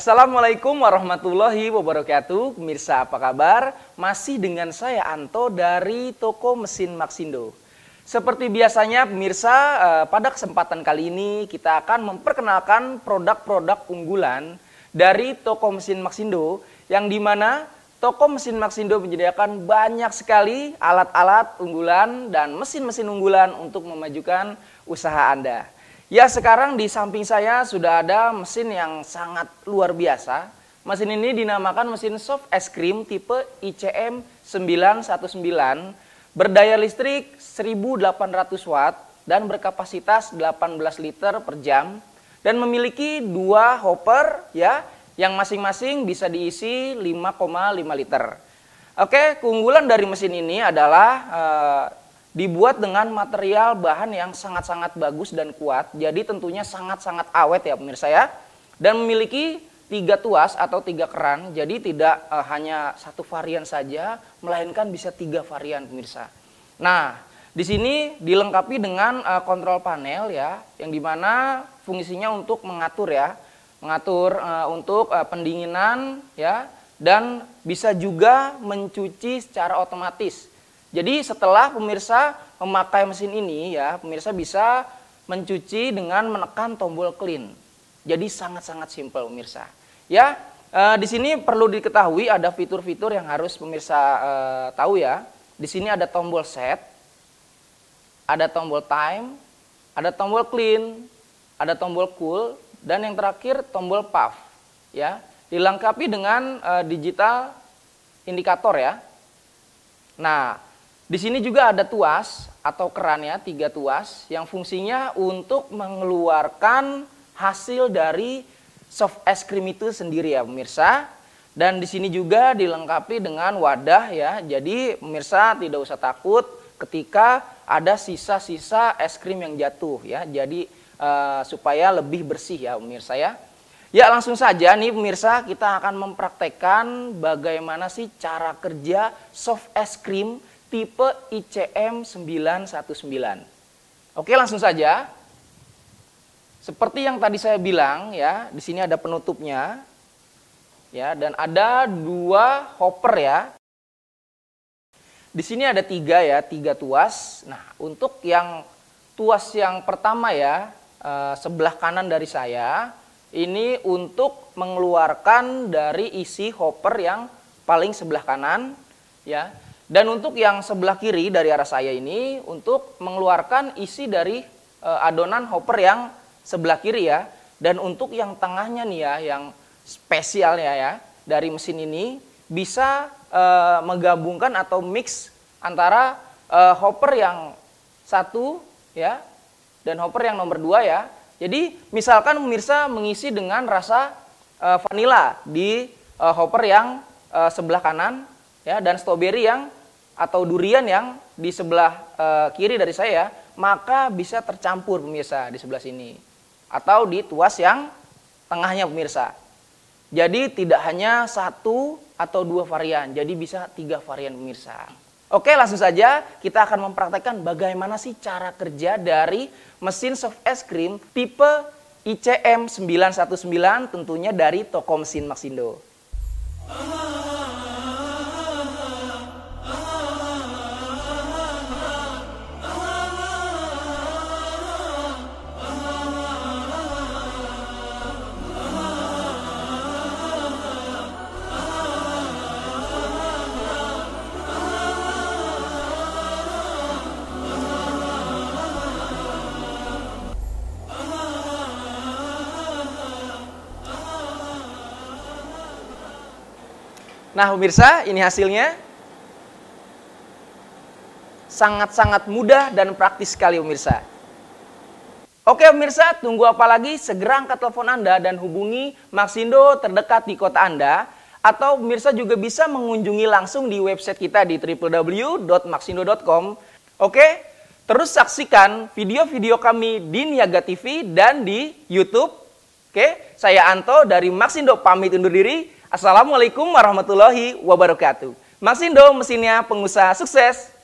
Assalamualaikum warahmatullahi wabarakatuh. Pemirsa apa kabar? Masih dengan saya Anto dari toko mesin Maxindo. Seperti biasanya pemirsa eh, pada kesempatan kali ini kita akan memperkenalkan produk-produk unggulan dari toko mesin Maxindo yang dimana toko mesin Maxindo menyediakan banyak sekali alat-alat unggulan dan mesin-mesin unggulan untuk memajukan usaha Anda. Ya sekarang di samping saya sudah ada mesin yang sangat luar biasa. Mesin ini dinamakan mesin soft es krim tipe ICM 919 berdaya listrik 1800 watt dan berkapasitas 18 liter per jam dan memiliki dua hopper ya yang masing-masing bisa diisi 5,5 liter. Oke, keunggulan dari mesin ini adalah uh, dibuat dengan material bahan yang sangat-sangat bagus dan kuat. Jadi tentunya sangat-sangat awet ya pemirsa ya. Dan memiliki tiga tuas atau tiga keran. Jadi tidak uh, hanya satu varian saja, melainkan bisa tiga varian pemirsa. Nah, di sini dilengkapi dengan uh, kontrol panel ya, yang dimana fungsinya untuk mengatur ya, mengatur uh, untuk uh, pendinginan ya, dan bisa juga mencuci secara otomatis. Jadi setelah pemirsa memakai mesin ini ya, pemirsa bisa mencuci dengan menekan tombol clean. Jadi sangat-sangat simpel pemirsa. Ya, e, di sini perlu diketahui ada fitur-fitur yang harus pemirsa e, tahu ya. Di sini ada tombol set, ada tombol time, ada tombol clean, ada tombol cool, dan yang terakhir tombol puff. Ya, dilengkapi dengan e, digital indikator ya. Nah, di sini juga ada tuas atau kerannya tiga tuas yang fungsinya untuk mengeluarkan hasil dari soft es krim itu sendiri ya pemirsa. Dan di sini juga dilengkapi dengan wadah ya. Jadi pemirsa tidak usah takut ketika ada sisa-sisa es krim yang jatuh ya. Jadi uh, supaya lebih bersih ya pemirsa ya. Ya langsung saja nih pemirsa kita akan mempraktekkan bagaimana sih cara kerja soft es krim tipe ICM 919. Oke, langsung saja. Seperti yang tadi saya bilang ya, di sini ada penutupnya. Ya, dan ada dua hopper ya. Di sini ada tiga ya, tiga tuas. Nah, untuk yang tuas yang pertama ya, eh, sebelah kanan dari saya, ini untuk mengeluarkan dari isi hopper yang paling sebelah kanan ya dan untuk yang sebelah kiri dari arah saya ini untuk mengeluarkan isi dari eh, adonan hopper yang sebelah kiri ya. Dan untuk yang tengahnya nih ya, yang spesialnya ya dari mesin ini bisa eh, menggabungkan atau mix antara eh, hopper yang satu ya dan hopper yang nomor dua ya. Jadi misalkan pemirsa mengisi dengan rasa vanilla vanila di hopper yang sebelah kanan ya dan strawberry yang atau durian yang di sebelah e, kiri dari saya, maka bisa tercampur pemirsa di sebelah sini. Atau di tuas yang tengahnya pemirsa. Jadi tidak hanya satu atau dua varian, jadi bisa tiga varian pemirsa. Oke langsung saja kita akan mempraktekkan bagaimana sih cara kerja dari mesin soft es krim tipe ICM 919 tentunya dari toko mesin Maxindo. Oh. Nah, pemirsa, ini hasilnya. Sangat-sangat mudah dan praktis sekali, pemirsa. Oke, pemirsa, tunggu apa lagi? Segera angkat telepon Anda dan hubungi Maxindo terdekat di kota Anda. Atau pemirsa juga bisa mengunjungi langsung di website kita di www.maxindo.com. Oke, terus saksikan video-video kami di Niaga TV dan di YouTube. Oke, saya Anto dari Maxindo pamit undur diri. Assalamualaikum warahmatullahi wabarakatuh. Masindo mesinnya pengusaha sukses.